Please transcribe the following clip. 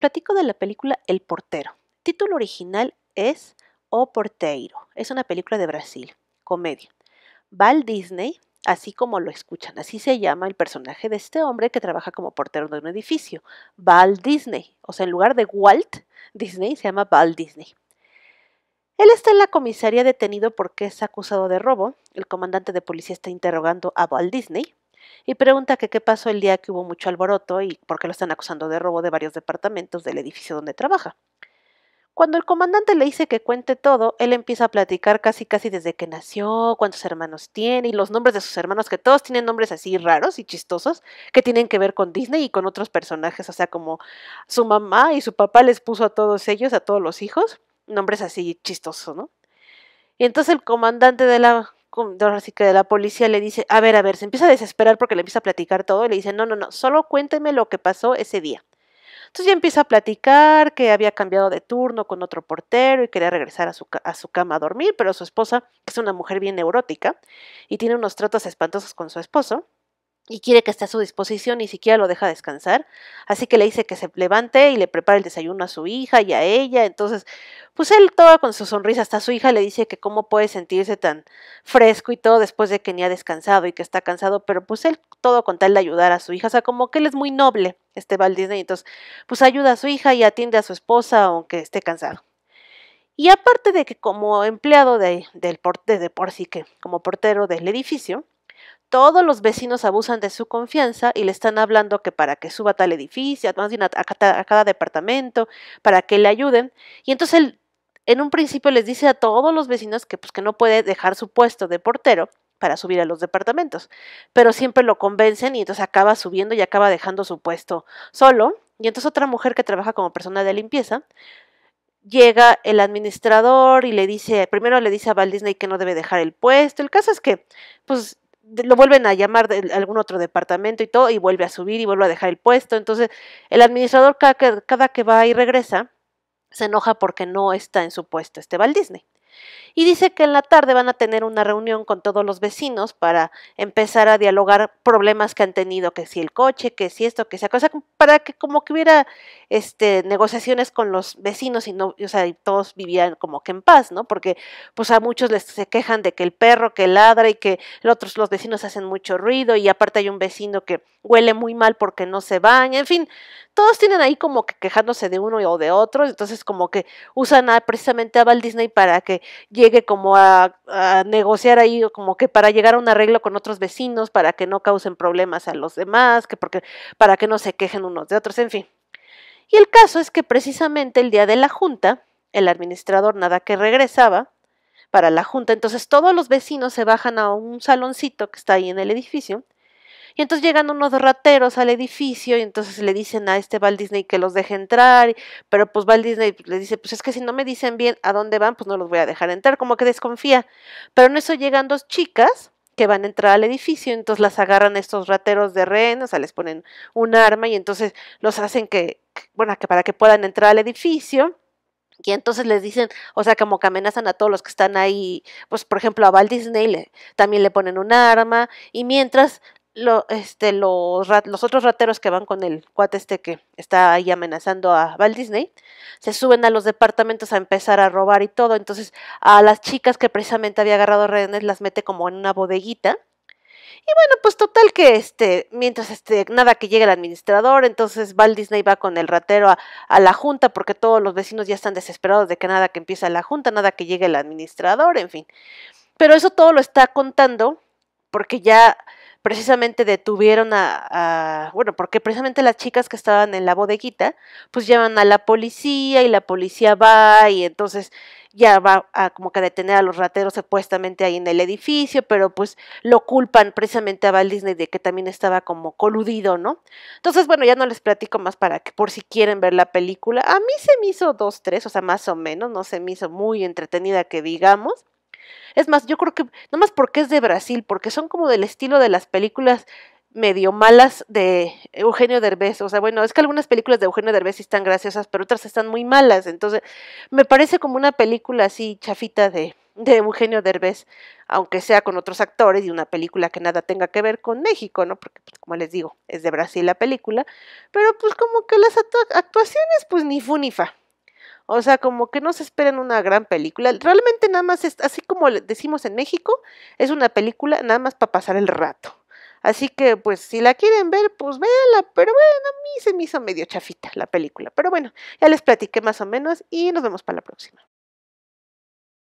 Platico de la película El Portero. Título original es O Porteiro. Es una película de Brasil, comedia. Val Disney, así como lo escuchan, así se llama el personaje de este hombre que trabaja como portero de un edificio. Val Disney. O sea, en lugar de Walt Disney, se llama Val Disney. Él está en la comisaría detenido porque es acusado de robo. El comandante de policía está interrogando a Walt Disney, y pregunta que qué pasó el día que hubo mucho alboroto y por qué lo están acusando de robo de varios departamentos del edificio donde trabaja. Cuando el comandante le dice que cuente todo, él empieza a platicar casi casi desde que nació, cuántos hermanos tiene y los nombres de sus hermanos, que todos tienen nombres así raros y chistosos, que tienen que ver con Disney y con otros personajes, o sea, como su mamá y su papá les puso a todos ellos, a todos los hijos, nombres así chistosos, ¿no? Y entonces el comandante de la Así que la policía le dice, a ver, a ver, se empieza a desesperar porque le empieza a platicar todo y le dice, no, no, no, solo cuénteme lo que pasó ese día. Entonces ya empieza a platicar que había cambiado de turno con otro portero y quería regresar a su, a su cama a dormir, pero su esposa, que es una mujer bien neurótica y tiene unos tratos espantosos con su esposo, y quiere que esté a su disposición, ni siquiera lo deja descansar. Así que le dice que se levante y le prepara el desayuno a su hija y a ella. Entonces, pues él todo con su sonrisa hasta su hija le dice que cómo puede sentirse tan fresco y todo después de que ni ha descansado y que está cansado, pero pues él todo con tal de ayudar a su hija. O sea, como que él es muy noble, este Walt Disney. Entonces, pues ayuda a su hija y atiende a su esposa aunque esté cansado. Y aparte de que como empleado de, del de por sí que como portero del edificio, todos los vecinos abusan de su confianza y le están hablando que para que suba tal edificio, más bien a, cada departamento, para que le ayuden. Y entonces él, en un principio les dice a todos los vecinos que, pues, que no puede dejar su puesto de portero para subir a los departamentos, pero siempre lo convencen y entonces acaba subiendo y acaba dejando su puesto solo. Y entonces otra mujer que trabaja como persona de limpieza llega el administrador y le dice, primero le dice a Walt Disney que no debe dejar el puesto. El caso es que, pues, lo vuelven a llamar de algún otro departamento y todo, y vuelve a subir y vuelve a dejar el puesto. Entonces, el administrador cada que, cada que va y regresa, se enoja porque no está en su puesto este Disney. Y dice que en la tarde van a tener una reunión con todos los vecinos para empezar a dialogar problemas que han tenido, que si el coche, que si esto, que si cosa, para que como que hubiera este, negociaciones con los vecinos y no, o sea, y todos vivían como que en paz, ¿no? Porque pues a muchos les se quejan de que el perro que ladra y que otros los vecinos hacen mucho ruido y aparte hay un vecino que huele muy mal porque no se baña, en fin, todos tienen ahí como que quejándose de uno o de otro, entonces como que usan precisamente a Walt Disney para que llegue como a, negociar ahí, como que para llegar a un arreglo con otros vecinos, para que no causen problemas a los demás, que porque, para que no se quejen unos de otros, en fin. Y el caso es que precisamente el día de la junta, el administrador nada que regresaba para la junta, entonces todos los vecinos se bajan a un saloncito que está ahí en el edificio, y entonces llegan unos rateros al edificio y entonces le dicen a este Walt Disney que los deje entrar, pero pues Walt Disney le dice, pues es que si no me dicen bien a dónde van, pues no los voy a dejar entrar, como que desconfía. Pero en eso llegan dos chicas que van a entrar al edificio, entonces las agarran estos rateros de rehén, o sea, les ponen un arma y entonces los hacen que, bueno, que para que puedan entrar al edificio. Y entonces les dicen, o sea, como que amenazan a todos los que están ahí, pues por ejemplo a Walt Disney le, también le ponen un arma, y mientras este, los, otros rateros que van con el cuate este que está ahí amenazando a Walt Disney, se suben a los departamentos a empezar a robar y todo. Entonces a las chicas que precisamente había agarrado rehenes las mete como en una bodeguita. Y bueno, pues total que este, mientras este, nada que llegue el administrador, entonces Walt Disney va con el ratero a, la junta porque todos los vecinos ya están desesperados de que nada que empiece la junta, nada que llegue el administrador, en fin. Pero eso todo lo está contando porque ya precisamente detuvieron a, bueno, porque precisamente las chicas que estaban en la bodeguita, pues llevan a la policía y la policía va y entonces ya va a como que detener a los rateros supuestamente ahí en el edificio, pero pues lo culpan precisamente a Walt Disney de que también estaba como coludido, ¿no? Entonces, bueno, ya no les platico más para que por si quieren ver la película. A mí se me hizo dos, tres, o sea, más o menos, no se me hizo muy entretenida que digamos. Es más, yo creo que, no más porque es de Brasil, porque son como del estilo de las películas medio malas de Eugenio Derbez. O sea, bueno, es que algunas películas de Eugenio Derbez sí están graciosas, pero otras están muy malas. Entonces, me parece como una película así chafita de, de Eugenio Derbez, aunque sea con otros actores y una película que nada tenga que ver con México, ¿no? Porque, pues, como les digo, es de Brasil la película. Pero, pues, como que las actuaciones, pues, ni fu o sea, como que no se esperan una gran película. Realmente nada más, es, así como decimos en México, es una película nada más para pasar el rato. Así que, pues, si la quieren ver, pues véanla. Pero bueno, a mí se me hizo medio chafita la película. Pero bueno, ya les platiqué más o menos y nos vemos para la próxima.